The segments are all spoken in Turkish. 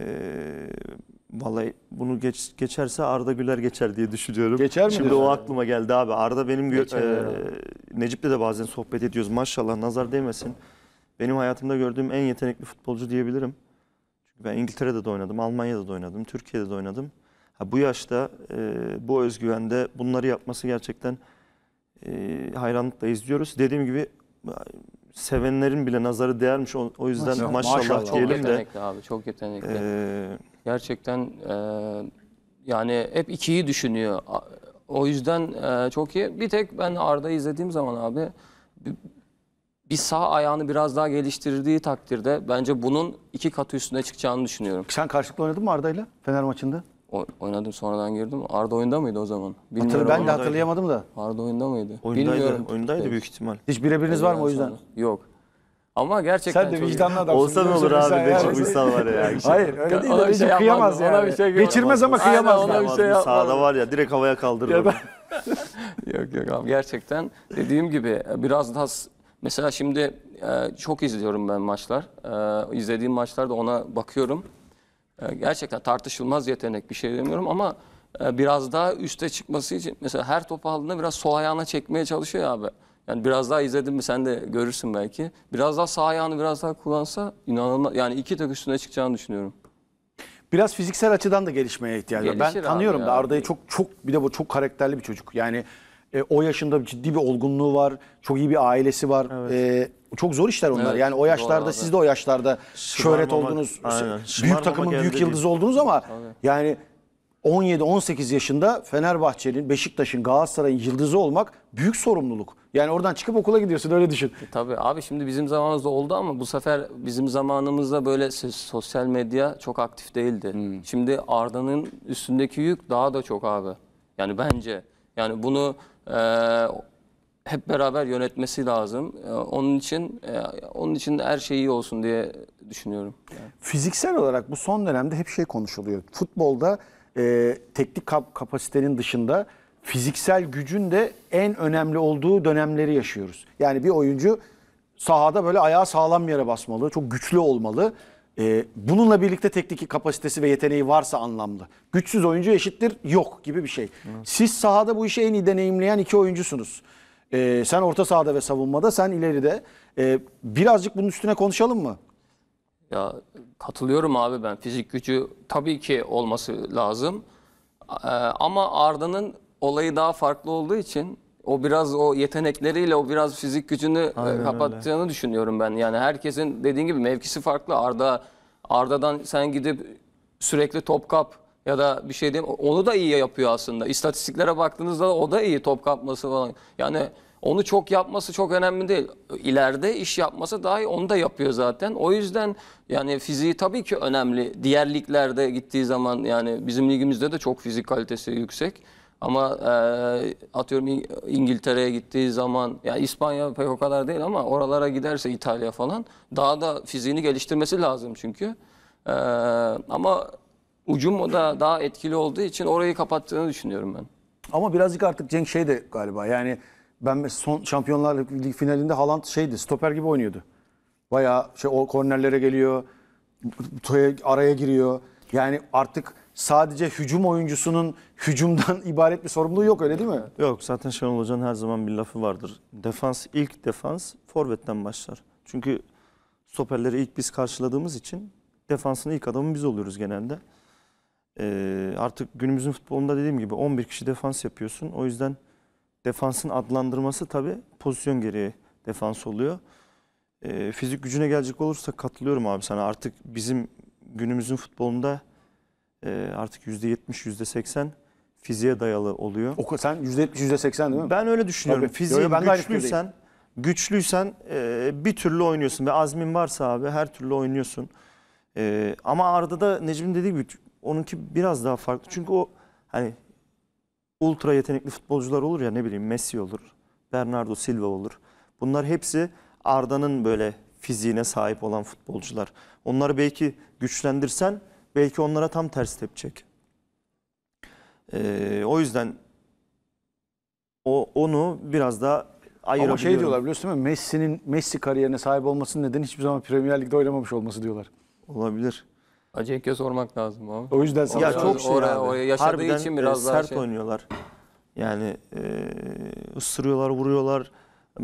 Ee, vallahi bunu geç, geçerse Arda Güler geçer diye düşünüyorum. Geçer mi? Şimdi o aklıma geldi abi. Arda benim geçer e, Necip'le de bazen sohbet ediyoruz. Maşallah nazar değmesin. Benim hayatımda gördüğüm en yetenekli futbolcu diyebilirim. Çünkü ben İngiltere'de de oynadım, Almanya'da da oynadım, Türkiye'de de oynadım. Ha, bu yaşta e, bu özgüvende bunları yapması gerçekten e, hayranlıkla izliyoruz. Dediğim gibi sevenlerin bile nazarı değermiş. O, o yüzden maşallah, maşallah çok diyelim de. abi çok yetenekli. Ee, Gerçekten e, yani hep ikiyi düşünüyor. O yüzden e, çok iyi. Bir tek ben Arda izlediğim zaman abi bir, bir sağ ayağını biraz daha geliştirdiği takdirde bence bunun iki katı üstüne çıkacağını düşünüyorum. Sen karşılıklı oynadın mı Arda'yla Fener maçında? oynadım sonradan girdim. Arda oyunda mıydı o zaman? Hatır, ben de hatırlayamadım da. Arda oyunda mıydı? Oyundaydı, Bilmiyorum. oyundaydı büyük ihtimal. Hiç birebiriniz var mı o yüzden? Yok. Ama gerçekten Sen de vicdanlı adamsın. Olsa ne olur abi? söylesen Necip Uysal var ya. Hayır öyle değil de Ona bir şey, şey kıyamaz yapmazdım, ona bir şey Geçirmez ama Aynen, kıyamaz. ona bir şey yapmadım. Sağda var ya direkt havaya kaldırırım. Yok yok abi gerçekten dediğim gibi e, biraz daha mesela şimdi e, çok izliyorum ben maçlar. E, izlediğim maçlarda ona bakıyorum. E, gerçekten tartışılmaz yetenek bir şey demiyorum ama e, biraz daha üste çıkması için mesela her topu aldığında biraz sol ayağına çekmeye çalışıyor abi. Yani biraz daha izledin mi sen de görürsün belki. Biraz daha sağ ayağını biraz daha kullansa inanılmaz yani iki tek üstüne çıkacağını düşünüyorum. Biraz fiziksel açıdan da gelişmeye ihtiyacı var. Ben tanıyorum da Arda'yı çok çok bir de bu çok karakterli bir çocuk. Yani e, o yaşında ciddi bir olgunluğu var. Çok iyi bir ailesi var. Evet. E, çok zor işler onlar. Evet, yani o yaşlarda siz de o yaşlarda şöhret Şımarmamak- oldunuz. Aynen. Büyük takımın elde büyük değil. yıldızı oldunuz ama yani 17-18 yaşında Fenerbahçe'nin, Beşiktaş'ın, Galatasaray'ın yıldızı olmak büyük sorumluluk. Yani oradan çıkıp okula gidiyorsun öyle düşün. E, tabii abi şimdi bizim zamanımızda oldu ama bu sefer bizim zamanımızda böyle sosyal medya çok aktif değildi. Hmm. Şimdi Arda'nın üstündeki yük daha da çok abi. Yani bence yani bunu e, hep beraber yönetmesi lazım. E, onun için e, onun için her şey iyi olsun diye düşünüyorum. Yani. Fiziksel olarak bu son dönemde hep şey konuşuluyor. Futbolda e, teknik kap kapasitenin dışında fiziksel gücün de en önemli olduğu dönemleri yaşıyoruz. Yani bir oyuncu sahada böyle ayağı sağlam yere basmalı, çok güçlü olmalı. E, bununla birlikte teknik kapasitesi ve yeteneği varsa anlamlı. Güçsüz oyuncu eşittir yok gibi bir şey. Siz sahada bu işi en iyi deneyimleyen iki oyuncusunuz. E, sen orta sahada ve savunmada, sen ileride. E, birazcık bunun üstüne konuşalım mı? Ya katılıyorum abi ben. Fizik gücü tabii ki olması lazım. Ee, ama Arda'nın olayı daha farklı olduğu için o biraz o yetenekleriyle o biraz fizik gücünü e, Aynen kapattığını öyle. düşünüyorum ben. Yani herkesin dediğin gibi mevkisi farklı. Arda Arda'dan sen gidip sürekli top kap ya da bir şey diyeyim onu da iyi yapıyor aslında. İstatistiklere baktığınızda o da iyi top kapması falan. Yani onu çok yapması çok önemli değil. İleride iş yapması daha iyi onu da yapıyor zaten. O yüzden yani fiziği tabii ki önemli. Diğer liglerde gittiği zaman yani bizim ligimizde de çok fizik kalitesi yüksek. Ama e, atıyorum İngiltere'ye gittiği zaman ya İspanya pek o kadar değil ama oralara giderse İtalya falan daha da fiziğini geliştirmesi lazım çünkü. E, ama ucum o da daha etkili olduğu için orayı kapattığını düşünüyorum ben. Ama birazcık artık Cenk şey de galiba yani ben son Şampiyonlar Ligi finalinde Haaland şeydi stoper gibi oynuyordu. Bayağı şey o kornerlere geliyor, araya giriyor. Yani artık sadece hücum oyuncusunun hücumdan ibaret bir sorumluluğu yok öyle değil mi? Yok zaten Şenol Hoca'nın her zaman bir lafı vardır. Defans ilk defans forvetten başlar. Çünkü stoperleri ilk biz karşıladığımız için defansın ilk adamı biz oluyoruz genelde. Ee, artık günümüzün futbolunda dediğim gibi 11 kişi defans yapıyorsun. O yüzden defansın adlandırması tabii pozisyon gereği defans oluyor. Ee, fizik gücüne gelecek olursa katılıyorum abi sana. Artık bizim günümüzün futbolunda e, artık %70, %80 fiziğe dayalı oluyor. O, sen %70, %80 değil mi? Ben öyle düşünüyorum. Tabii. Fiziği Yo, ben güçlüysen, güçlüysen e, bir türlü oynuyorsun. Ve azmin varsa abi her türlü oynuyorsun. E, ama Arda da Necip'in dediği gibi onunki biraz daha farklı. Çünkü o hani ultra yetenekli futbolcular olur ya ne bileyim Messi olur, Bernardo Silva olur. Bunlar hepsi Arda'nın böyle fiziğine sahip olan futbolcular. Onları belki güçlendirsen belki onlara tam ters tepecek. Ee, o yüzden o onu biraz daha ayırabiliyorum. Ama şey diyorlar biliyorsun değil mi? Messi'nin Messi kariyerine sahip olmasının nedeni hiçbir zaman Premier Lig'de oynamamış olması diyorlar. Olabilir. Acenk'e sormak lazım abi. O yüzden sana ya çok şey oraya, yaşadığı Harbiden için biraz e, daha sert şey. oynuyorlar. Yani e, ısırıyorlar, vuruyorlar.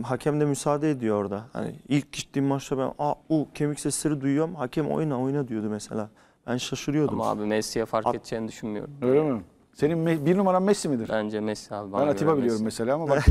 Hakem de müsaade ediyor orada. Hani ilk gittiğim maçta ben a u kemik sesleri duyuyorum. Hakem oyna oyna diyordu mesela. Ben şaşırıyordum. Ama abi Messi'ye fark At- edeceğini düşünmüyorum. Öyle mi? Senin me- bir numaran Messi midir? Bence Messi abi. Ben göre Atiba Messi. biliyorum mesela ama bak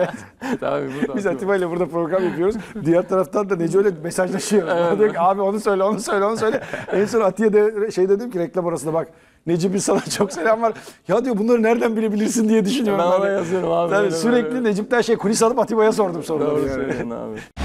Tabii bu biz Atiba ile burada program yapıyoruz. Diğer taraftan da Neco öyle mesajlaşıyor. Bana ki abi onu söyle onu söyle onu söyle. en son Atiye de şey dedim ki reklam arasında bak bir sana çok selam var. Ya diyor bunları nereden bilebilirsin diye düşünüyorum. Ben ona hani yazıyorum abi, Tabii sürekli böyle. Necip'ten şey kulis alıp Atiba'ya sordum soruları. Doğru yani. söylüyorsun abi.